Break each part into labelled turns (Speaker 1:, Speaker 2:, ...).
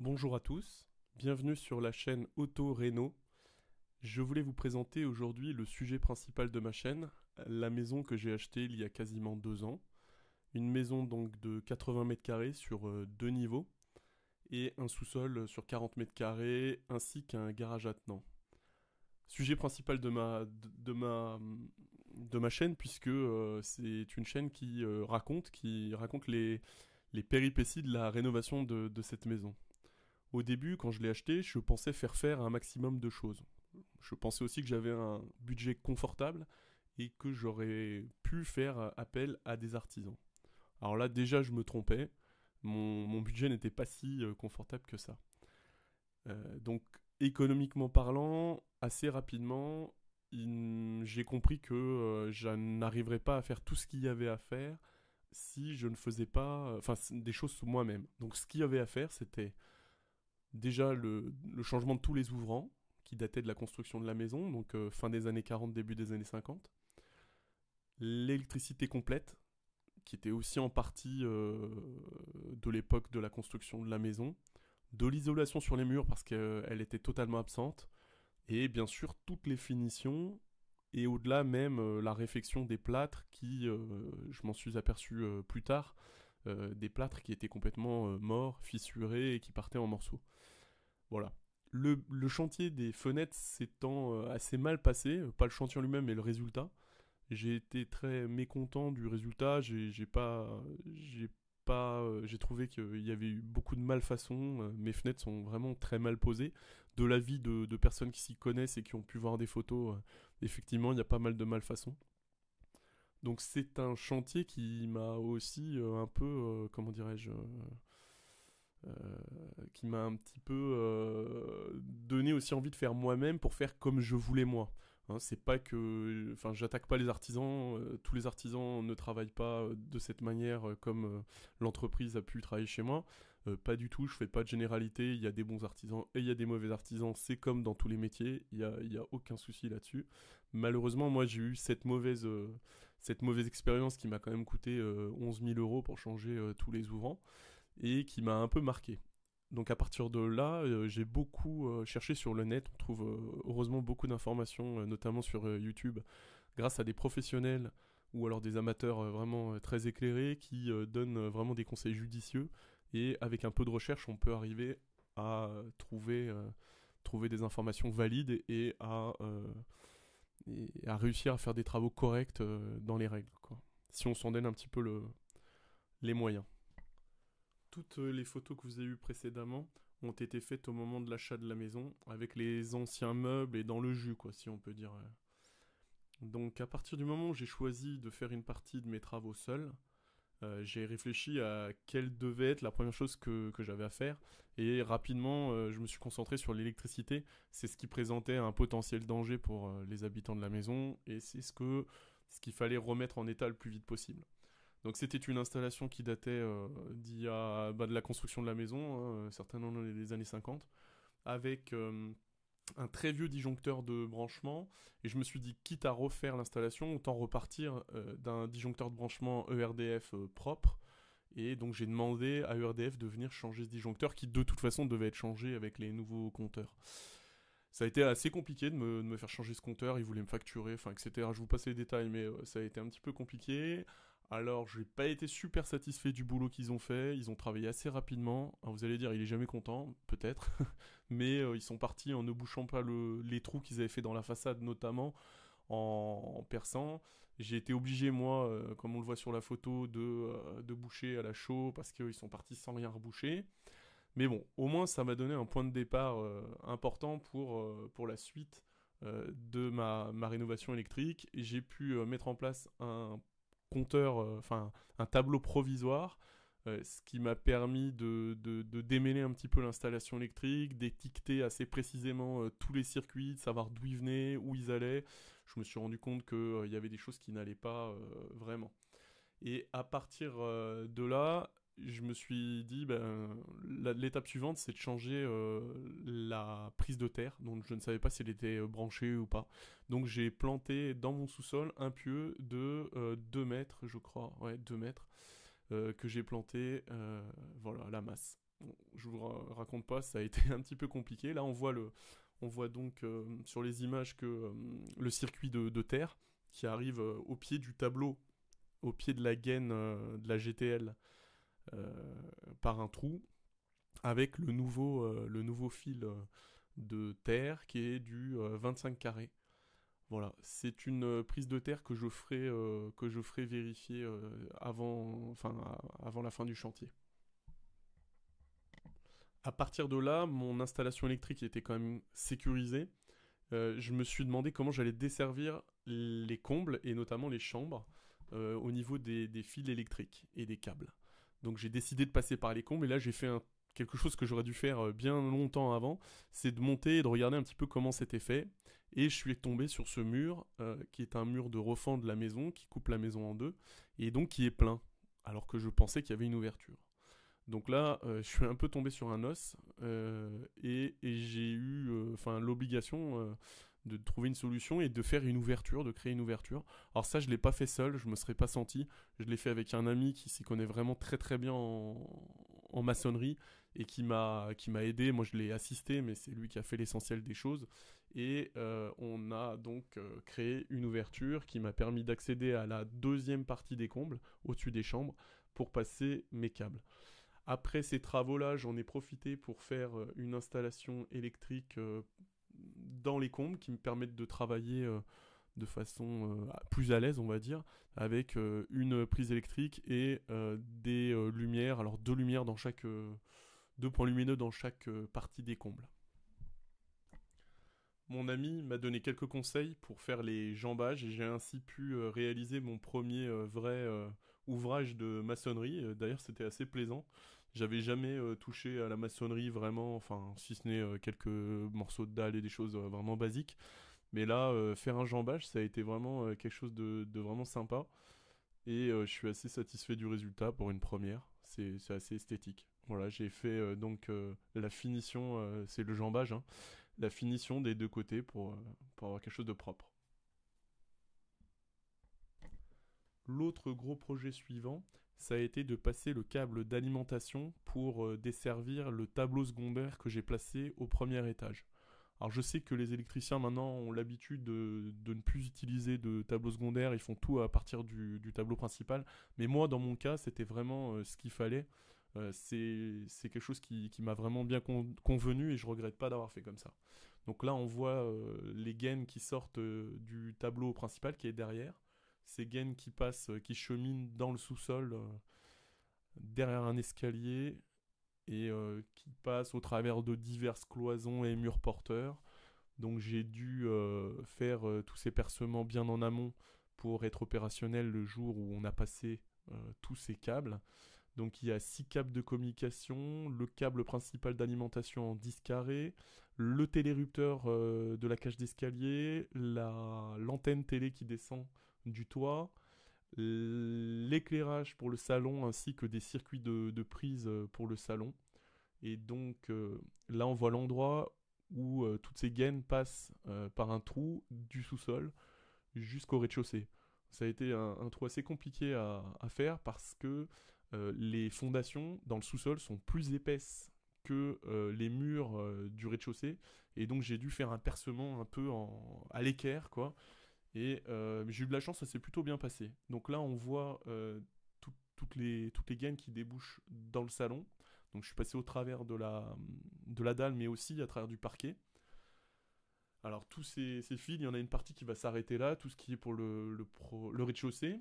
Speaker 1: Bonjour à tous, bienvenue sur la chaîne Auto réno Je voulais vous présenter aujourd'hui le sujet principal de ma chaîne, la maison que j'ai achetée il y a quasiment deux ans. Une maison donc de 80 mètres carrés sur euh, deux niveaux et un sous-sol sur 40 mètres carrés ainsi qu'un garage attenant. Sujet principal de ma, ma, chaîne puisque euh, c'est une chaîne qui euh, raconte, qui raconte les, péripéties de la rénovation de cette maison. Au début, quand je l'ai acheté, je pensais faire faire un maximum de choses. Je pensais aussi que j'avais un budget confortable et que j'aurais pu faire appel à des artisans. Alors là, déjà, je me trompais. Mon, budget n'était pas si euh, confortable que ça. Euh, donc, économiquement parlant, assez rapidement, j'ai compris que euh, je n'arriverais pas à faire tout ce qu'il y avait à faire si je ne faisais pas enfin, des choses moi-même. Donc, ce qu'il y avait à faire, c'était déjà le, changement de tous les ouvrants, qui datait de la construction de la maison, donc euh, fin des années 40, début des années 50. L'électricité complète, qui était aussi en partie euh, de l'époque de la construction de la maison. De l'isolation sur les murs, parce qu'elle euh, était totalement absente. Et bien sûr, toutes les finitions et au-delà même la réfection des plâtres qui, je m'en suis aperçu plus tard, euh, des plâtres qui étaient complètement euh, morts, fissurés et qui partaient en morceaux. Voilà. Le, chantier des fenêtres s'étant euh, assez mal passé, pas le chantier en lui-même mais le résultat, j'ai été très mécontent du résultat, j'ai pas... J'ai trouvé qu'il y avait eu beaucoup de malfaçons. Mes fenêtres sont vraiment très mal posées. De l'avis de, personnes qui s'y connaissent et qui ont pu voir des photos, effectivement, il y a pas mal de malfaçons. Donc c'est un chantier qui m'a aussi euh, un peu, euh, comment dirais-je, euh, qui m'a un petit peu donné aussi envie de faire moi-même pour faire comme je voulais moi. Hein. c'est pas que, enfin, j'attaque pas les artisans. tous les artisans ne travaillent pas de cette manière comme l'entreprise a pu travailler chez moi. pas du tout. Je fais pas de généralité. Il y a des bons artisans et il y a des mauvais artisans. C'est comme dans tous les métiers. Il y a, a, aucun souci là-dessus. Malheureusement, moi, j'ai eu cette mauvaise cette mauvaise expérience qui m'a quand même coûté 11 euh, 000 euros pour changer euh, tous les ouvrants et qui m'a un peu marqué. Donc à partir de là, euh, j'ai beaucoup cherché sur le net. On trouve heureusement beaucoup d'informations, notamment sur YouTube, grâce à des professionnels ou alors des amateurs vraiment très éclairés qui donnent vraiment des conseils judicieux. Et avec un peu de recherche, on peut arriver à trouver, trouver des informations valides et à et à réussir à faire des travaux corrects euh, dans les règles, quoi. Si on s'en donne un petit peu le, les moyens. Toutes euh, les photos que vous avez eues précédemment ont été faites au moment de l'achat de la maison, avec les anciens meubles et dans le jus, quoi, si on peut dire. Euh. Donc à partir du moment où j'ai choisi de faire une partie de mes travaux seuls, euh, j'ai réfléchi à quelle devait être la première chose que, j'avais à faire. Et rapidement, euh, je me suis concentré sur l'électricité. C'est ce qui présentait un potentiel danger pour euh, les habitants de la maison. Et c'est ce que ce qu'il fallait remettre en état le plus vite possible. Donc c'était une installation qui datait d'il bah, de la construction de la maison, hein. certainement des les années 50, avec un très vieux disjoncteur de branchement et je me suis dit quitte à refaire l'installation autant repartir euh, d'un disjoncteur de branchement ERDF euh, propre et donc j'ai demandé à ERDF de venir changer ce disjoncteur qui de toute façon devait être changé avec les nouveaux compteurs. Ça a été assez compliqué de me, faire changer ce compteur, ils voulaient me facturer, enfin etc. Je vous passe les détails mais euh, ça a été un petit peu compliqué. Alors, je n'ai pas été super satisfait du boulot qu'ils ont fait. Ils ont travaillé assez rapidement. vous allez dire, il est jamais content, peut-être. Mais euh, ils sont partis en ne bouchant pas les trous qu'ils avaient fait dans la façade, notamment en, perçant. J'ai été obligé, moi, euh, comme on le voit sur la photo, euh, de, boucher à la chaux parce qu'ils sont partis sans rien reboucher. Mais bon, au moins, ça m'a donné un point de départ important pour, pour la suite de ma, ma rénovation électrique. J'ai pu mettre en place un compteur, euh, enfin un tableau provisoire, euh, ce qui m'a permis de, de, démêler un petit peu l'installation électrique, d'étiqueter assez précisément euh, tous les circuits, de savoir d'où ils venaient, où ils allaient. Je me suis rendu compte qu'il y avait des choses qui n'allaient pas vraiment. Et à partir de là, je me suis dit, ben, l'étape suivante, c'est de changer euh, la prise de terre. Donc, je ne savais pas si elle était euh, branchée ou pas. Donc, j'ai planté dans mon sous-sol un pieu de 2 euh, mètres, je crois. Ouais, 2 mètres. que j'ai planté, voilà, la masse. je vous raconte pas, ça a été un petit peu compliqué. Là, on voit, le, on voit donc sur les images que le circuit de, terre qui arrive au pied du tableau, au pied de la gaine de la GTL. Euh, par un trou avec le nouveau, euh, le nouveau fil euh, de terre qui est du 25 carré Voilà, c'est une prise de terre que je ferai, que je ferai vérifier avant, enfin, avant la fin du chantier. À partir de là, mon installation électrique était quand même sécurisée. je me suis demandé comment j'allais desservir les combles et notamment les chambres au niveau des fils électriques et des câbles. Donc j'ai décidé de passer par les cons, et là j'ai fait quelque chose que j'aurais dû faire euh, bien longtemps avant, c'est de monter et de regarder un petit peu comment c'était fait. Et je suis tombé sur ce mur euh, qui est un mur de refend de la maison qui coupe la maison en deux et donc qui est plein alors que je pensais qu'il y avait une ouverture. Donc là, euh, je suis un peu tombé sur un os et, j'ai eu enfin l'obligation de trouver une solution et de faire une ouverture, de créer une ouverture. Alors ça, je l'ai pas fait seul, je me serais pas senti. Je l'ai fait avec un ami qui s'y connaît vraiment très très bien en, maçonnerie et qui m'a aidé. Moi, je l'ai assisté, mais c'est lui qui a fait l'essentiel des choses. Et euh, on a donc euh, créé une ouverture qui m'a permis d'accéder à la deuxième partie des combles, au-dessus des chambres, pour passer mes câbles. Après ces travaux-là, j'en ai profité pour faire euh, une installation électrique dans les combles qui me permettent de travailler euh, de façon euh, plus à l'aise, on va dire, avec euh, une prise électrique et des lumières, alors deux lumières dans chaque, deux points lumineux dans chaque partie des combles. Mon ami m'a donné quelques conseils pour faire les jambages et j'ai ainsi pu réaliser mon premier vrai ouvrage de maçonnerie. Euh, d'ailleurs, c'était assez plaisant. J'avais jamais euh, touché à la maçonnerie vraiment, enfin, si ce n'est euh, quelques morceaux de dalle et des choses vraiment basiques. Mais là, faire un jambage, ça a été vraiment quelque chose de, vraiment sympa. Et je suis assez satisfait du résultat pour une première. C'est assez esthétique. Voilà, j'ai fait donc la finition, c'est le jambage, hein. la finition des deux côtés pour avoir quelque chose de propre. L'autre gros projet suivant, ça a été de passer le câble d'alimentation pour euh, desservir le tableau secondaire que j'ai placé au premier étage. Alors je sais que les électriciens maintenant ont l'habitude de, ne plus utiliser de tableau secondaire, ils font tout à partir du, tableau principal, mais moi dans mon cas c'était vraiment euh, ce qu'il fallait, euh, c'est quelque chose qui, m'a vraiment bien convenu et je regrette pas d'avoir fait comme ça. Donc là on voit les gaines qui sortent du tableau principal qui est derrière, ces gaines qui passent, euh, qui cheminent dans le sous-sol, euh, derrière un escalier, et euh, qui passent au travers de diverses cloisons et murs porteurs. Donc j'ai dû faire tous ces percements bien en amont pour être opérationnel le jour où on a passé tous ces câbles. Donc il y a six câbles de communication, le câble principal d'alimentation en 10 carrés, le télérupteur de la cage d'escalier, l'antenne télé qui descend du toit, l'éclairage pour le salon ainsi que des circuits de, prise euh, pour le salon. Et donc euh, là, on voit l'endroit où euh, toutes ces gaines passent par un trou du sous-sol jusqu'au rez-de-chaussée. Ça a été un, trou assez compliqué à, faire parce que les fondations dans le sous-sol sont plus épaisses que les murs du rez-de-chaussée. Et donc j'ai dû faire un percement un peu à l'équerre, quoi, et euh, j'ai eu de la chance, ça s'est plutôt bien passé. Donc là, on voit euh, toutes, les, toutes les gaines qui débouchent dans le salon. Donc je suis passé au travers de la, de la dalle, mais aussi à travers du parquet. Alors tous ces, ces fils, il y en a une partie qui va s'arrêter là, tout ce qui est pour le, le, rez-de-chaussée.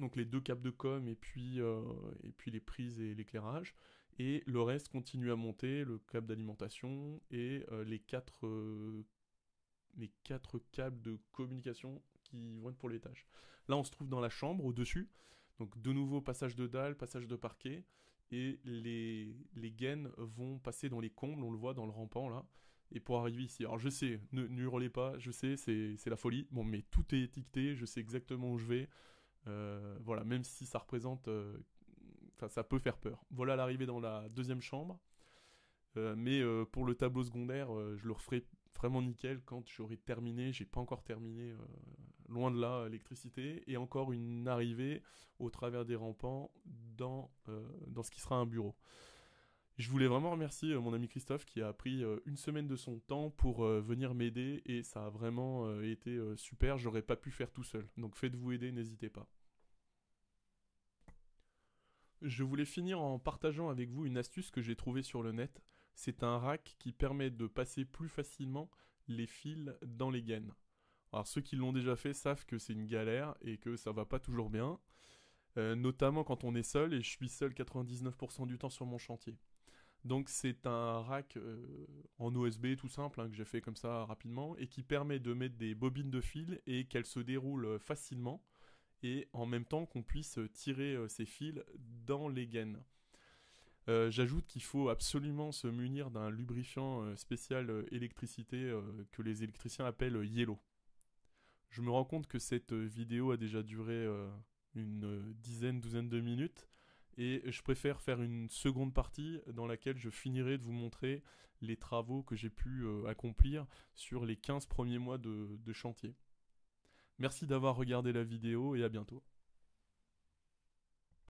Speaker 1: Donc les deux câbles de com et puis, euh, et puis les prises et l'éclairage. Et le reste continue à monter, le câble d'alimentation et les quatre les quatre câbles de communication qui vont être pour les Là, on se trouve dans la chambre, au-dessus. Donc, de nouveau, passage de dalle, passage de parquet. Et les, gaines vont passer dans les combles, on le voit dans le rampant, là. Et pour arriver ici. Alors, je sais, ne, hurlez pas, je sais, c'est la folie. Bon, mais tout est étiqueté, je sais exactement où je vais. Euh, voilà, même si ça représente. Euh, ça peut faire peur. Voilà l'arrivée dans la deuxième chambre. Euh, mais pour le tableau secondaire, je le referai vraiment nickel quand j'aurai terminé, j'ai pas encore terminé, euh, loin de là, l'électricité, et encore une arrivée au travers des rampants dans, euh, dans ce qui sera un bureau. Je voulais vraiment remercier euh, mon ami Christophe qui a pris une semaine de son temps pour venir m'aider et ça a vraiment été super, j'aurais pas pu faire tout seul. Donc faites-vous aider, n'hésitez pas. Je voulais finir en partageant avec vous une astuce que j'ai trouvée sur le net c'est un rack qui permet de passer plus facilement les fils dans les gaines. Alors ceux qui l'ont déjà fait savent que c'est une galère et que ça va pas toujours bien, euh, notamment quand on est seul et je suis seul 99% du temps sur mon chantier. Donc c'est un rack euh, en OSB tout simple hein, que j'ai fait comme ça rapidement et qui permet de mettre des bobines de fil et qu'elles se déroulent euh, facilement et en même temps qu'on puisse tirer ces fils dans les gaines. Euh, j'ajoute qu'il faut absolument se munir d'un lubrifiant euh, spécial euh, électricité que les électriciens appellent Yellow. Je me rends compte que cette vidéo a déjà duré une dizaine, douzaine de minutes et je préfère faire une seconde partie dans laquelle je finirai de vous montrer les travaux que j'ai pu accomplir sur les 15 premiers mois de chantier. Merci d'avoir regardé la vidéo et à bientôt.